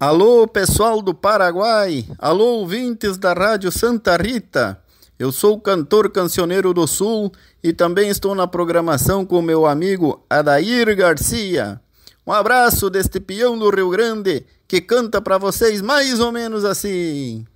Alô, pessoal do Paraguai! Alô, ouvintes da Rádio Santa Rita! Eu sou o cantor cancioneiro do Sul e também estou na programação com meu amigo Adair Garcia. Um abraço deste peão do Rio Grande que canta para vocês mais ou menos assim.